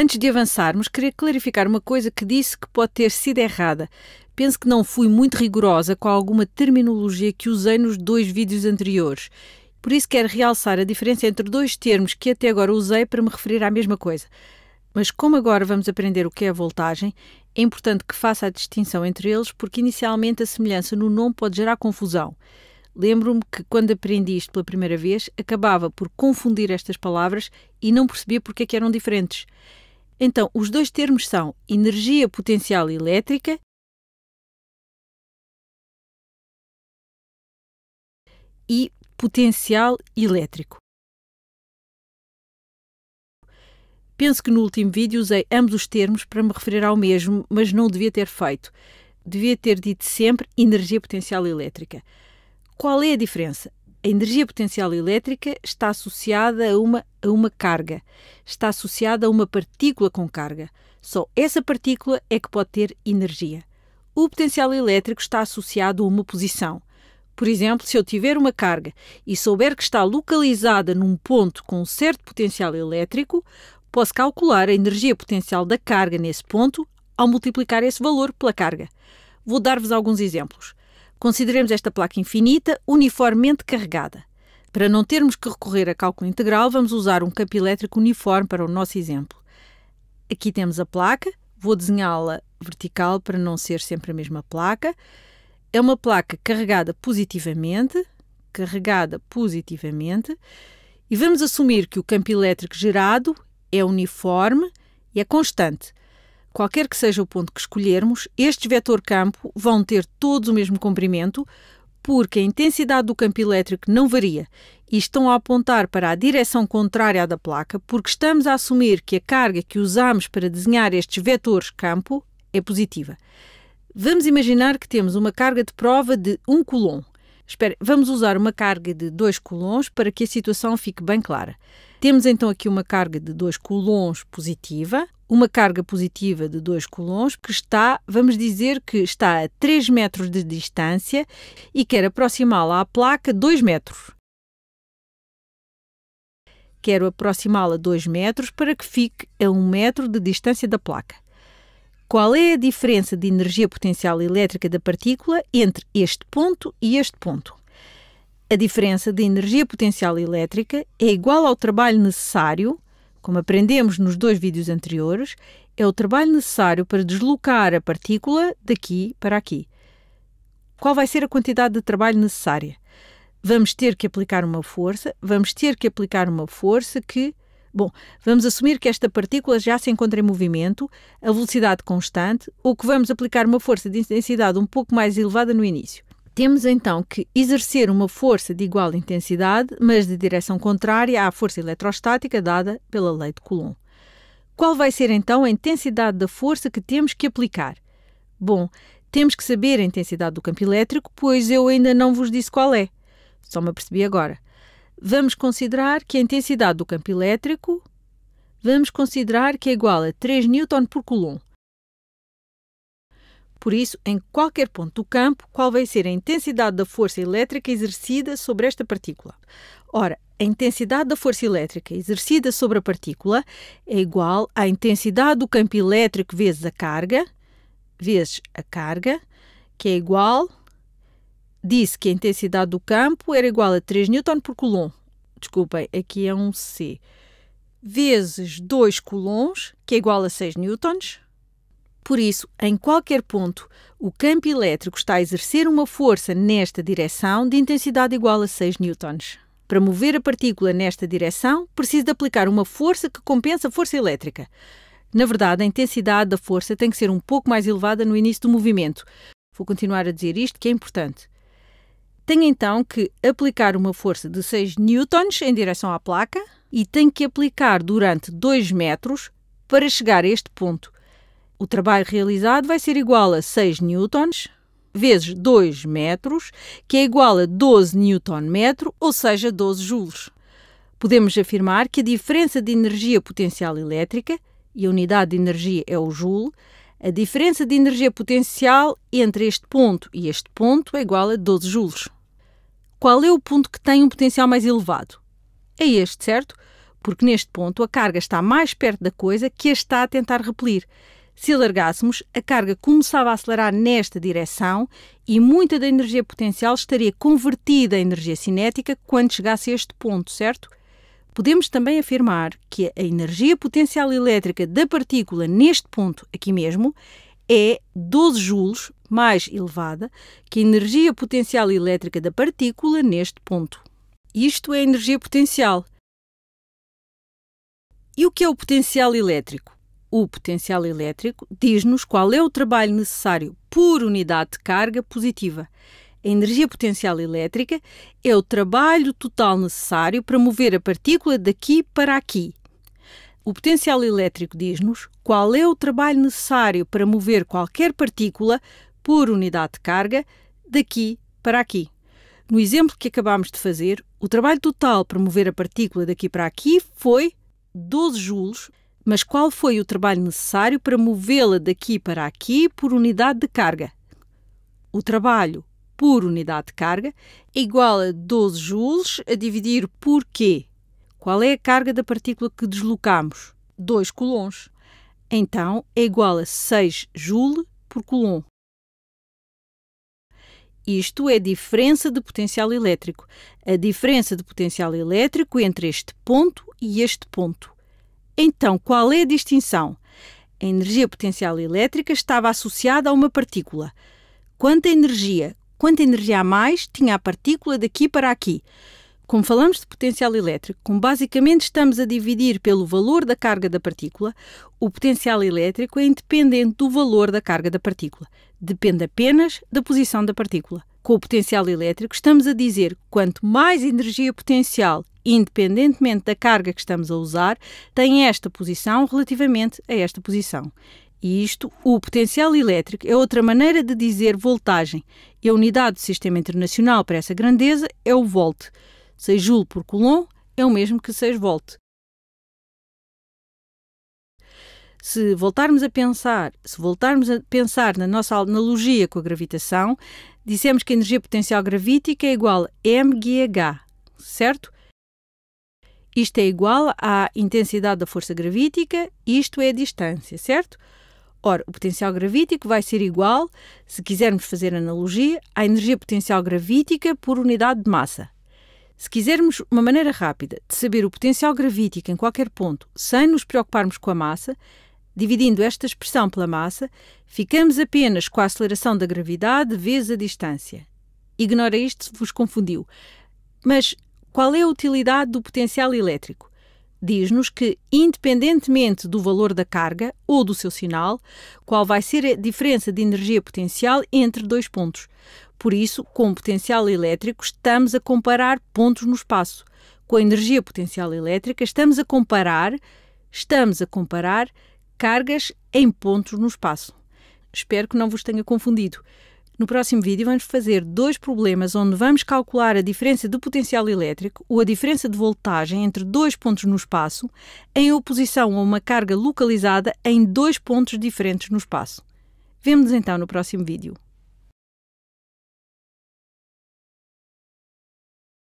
Antes de avançarmos, queria clarificar uma coisa que disse que pode ter sido errada. Penso que não fui muito rigorosa com alguma terminologia que usei nos dois vídeos anteriores. Por isso quero realçar a diferença entre dois termos que até agora usei para me referir à mesma coisa. Mas como agora vamos aprender o que é a voltagem, é importante que faça a distinção entre eles porque inicialmente a semelhança no nome pode gerar confusão. Lembro-me que quando aprendi isto pela primeira vez, acabava por confundir estas palavras e não percebia porque é que eram diferentes. Então, os dois termos são energia potencial elétrica e potencial elétrico. Penso que no último vídeo usei ambos os termos para me referir ao mesmo, mas não devia ter feito. Devia ter dito sempre energia potencial elétrica. Qual é a diferença? a energia potencial elétrica está associada a uma, a uma carga, está associada a uma partícula com carga. Só essa partícula é que pode ter energia. O potencial elétrico está associado a uma posição. Por exemplo, se eu tiver uma carga e souber que está localizada num ponto com um certo potencial elétrico, posso calcular a energia potencial da carga nesse ponto ao multiplicar esse valor pela carga. Vou dar-vos alguns exemplos. Consideremos esta placa infinita uniformemente carregada. Para não termos que recorrer a cálculo integral, vamos usar um campo elétrico uniforme para o nosso exemplo. Aqui temos a placa, vou desenhá-la vertical para não ser sempre a mesma placa. É uma placa carregada positivamente, carregada positivamente, e vamos assumir que o campo elétrico gerado é uniforme e é constante. Qualquer que seja o ponto que escolhermos, estes vetor campo vão ter todos o mesmo comprimento, porque a intensidade do campo elétrico não varia e estão a apontar para a direção contrária à da placa, porque estamos a assumir que a carga que usamos para desenhar estes vetores campo é positiva. Vamos imaginar que temos uma carga de prova de 1 coulomb. Espera, vamos usar uma carga de 2 coulombs para que a situação fique bem clara. Temos então aqui uma carga de 2 coulombs positiva, uma carga positiva de 2 coulombs que está, vamos dizer que está a 3 metros de distância e quer aproximá-la à placa 2 metros. Quero aproximá-la 2 metros para que fique a 1 um metro de distância da placa. Qual é a diferença de energia potencial elétrica da partícula entre este ponto e este ponto? A diferença de energia potencial elétrica é igual ao trabalho necessário como aprendemos nos dois vídeos anteriores, é o trabalho necessário para deslocar a partícula daqui para aqui. Qual vai ser a quantidade de trabalho necessária? Vamos ter que aplicar uma força, vamos ter que aplicar uma força que. Bom, vamos assumir que esta partícula já se encontra em movimento, a velocidade constante, ou que vamos aplicar uma força de intensidade um pouco mais elevada no início. Temos então que exercer uma força de igual intensidade, mas de direção contrária à força eletrostática dada pela lei de Coulomb. Qual vai ser então a intensidade da força que temos que aplicar? Bom, temos que saber a intensidade do campo elétrico, pois eu ainda não vos disse qual é. Só me apercebi agora. Vamos considerar que a intensidade do campo elétrico. Vamos considerar que é igual a 3 N por Coulomb. Por isso, em qualquer ponto do campo, qual vai ser a intensidade da força elétrica exercida sobre esta partícula? Ora, a intensidade da força elétrica exercida sobre a partícula é igual à intensidade do campo elétrico vezes a carga, vezes a carga, que é igual. Disse que a intensidade do campo era igual a 3 N por Coulomb. Desculpem, aqui é um C. Vezes 2 Coulombs, que é igual a 6 newtons por isso, em qualquer ponto, o campo elétrico está a exercer uma força nesta direção de intensidade igual a 6 newtons. Para mover a partícula nesta direção, preciso de aplicar uma força que compensa a força elétrica. Na verdade, a intensidade da força tem que ser um pouco mais elevada no início do movimento. Vou continuar a dizer isto que é importante. Tenho então que aplicar uma força de 6 newtons em direção à placa e tenho que aplicar durante 2 metros para chegar a este ponto. O trabalho realizado vai ser igual a 6 newtons vezes 2 metros, que é igual a 12 newton-metro, ou seja, 12 joules. Podemos afirmar que a diferença de energia potencial elétrica, e a unidade de energia é o joule, a diferença de energia potencial entre este ponto e este ponto é igual a 12 joules. Qual é o ponto que tem um potencial mais elevado? É este, certo? Porque neste ponto a carga está mais perto da coisa que a está a tentar repelir se alargássemos, a carga começava a acelerar nesta direção e muita da energia potencial estaria convertida em energia cinética quando chegasse a este ponto, certo? Podemos também afirmar que a energia potencial elétrica da partícula neste ponto, aqui mesmo, é 12 joules mais elevada que a energia potencial elétrica da partícula neste ponto. Isto é energia potencial. E o que é o potencial elétrico? o potencial elétrico, diz-nos qual é o trabalho necessário por unidade de carga positiva. A energia potencial elétrica é o trabalho total necessário para mover a partícula daqui para aqui. O potencial elétrico diz-nos qual é o trabalho necessário para mover qualquer partícula por unidade de carga daqui para aqui. No exemplo que acabámos de fazer, o trabalho total para mover a partícula daqui para aqui foi 12 joules, mas qual foi o trabalho necessário para movê-la daqui para aqui por unidade de carga? O trabalho por unidade de carga é igual a 12 joules a dividir por quê? Qual é a carga da partícula que deslocamos? 2 coulombs. Então, é igual a 6 joule por coulomb. Isto é diferença de potencial elétrico. A diferença de potencial elétrico entre este ponto e este ponto. Então, qual é a distinção? A energia potencial elétrica estava associada a uma partícula. Quanta energia, quanta energia a mais tinha a partícula daqui para aqui? Como falamos de potencial elétrico, como basicamente estamos a dividir pelo valor da carga da partícula, o potencial elétrico é independente do valor da carga da partícula. Depende apenas da posição da partícula com o potencial elétrico, estamos a dizer que quanto mais energia potencial, independentemente da carga que estamos a usar, tem esta posição relativamente a esta posição. E isto, o potencial elétrico, é outra maneira de dizer voltagem. E a unidade do Sistema Internacional para essa grandeza é o volt. 6 joule por coulomb é o mesmo que 6 volt. se voltarmos a pensar, se voltarmos a pensar na nossa analogia com a gravitação, dissemos que a energia potencial gravítica é igual a mgh, certo? Isto é igual à intensidade da força gravítica, isto é a distância, certo? Ora, o potencial gravítico vai ser igual, se quisermos fazer analogia, à energia potencial gravítica por unidade de massa. Se quisermos uma maneira rápida de saber o potencial gravítico em qualquer ponto sem nos preocuparmos com a massa, Dividindo esta expressão pela massa, ficamos apenas com a aceleração da gravidade vezes a distância. Ignora isto se vos confundiu. Mas qual é a utilidade do potencial elétrico? Diz-nos que, independentemente do valor da carga ou do seu sinal, qual vai ser a diferença de energia potencial entre dois pontos. Por isso, com o potencial elétrico, estamos a comparar pontos no espaço. Com a energia potencial elétrica, estamos a comparar, estamos a comparar cargas em pontos no espaço. Espero que não vos tenha confundido. No próximo vídeo vamos fazer dois problemas onde vamos calcular a diferença de potencial elétrico ou a diferença de voltagem entre dois pontos no espaço em oposição a uma carga localizada em dois pontos diferentes no espaço. Vemo-nos então no próximo vídeo.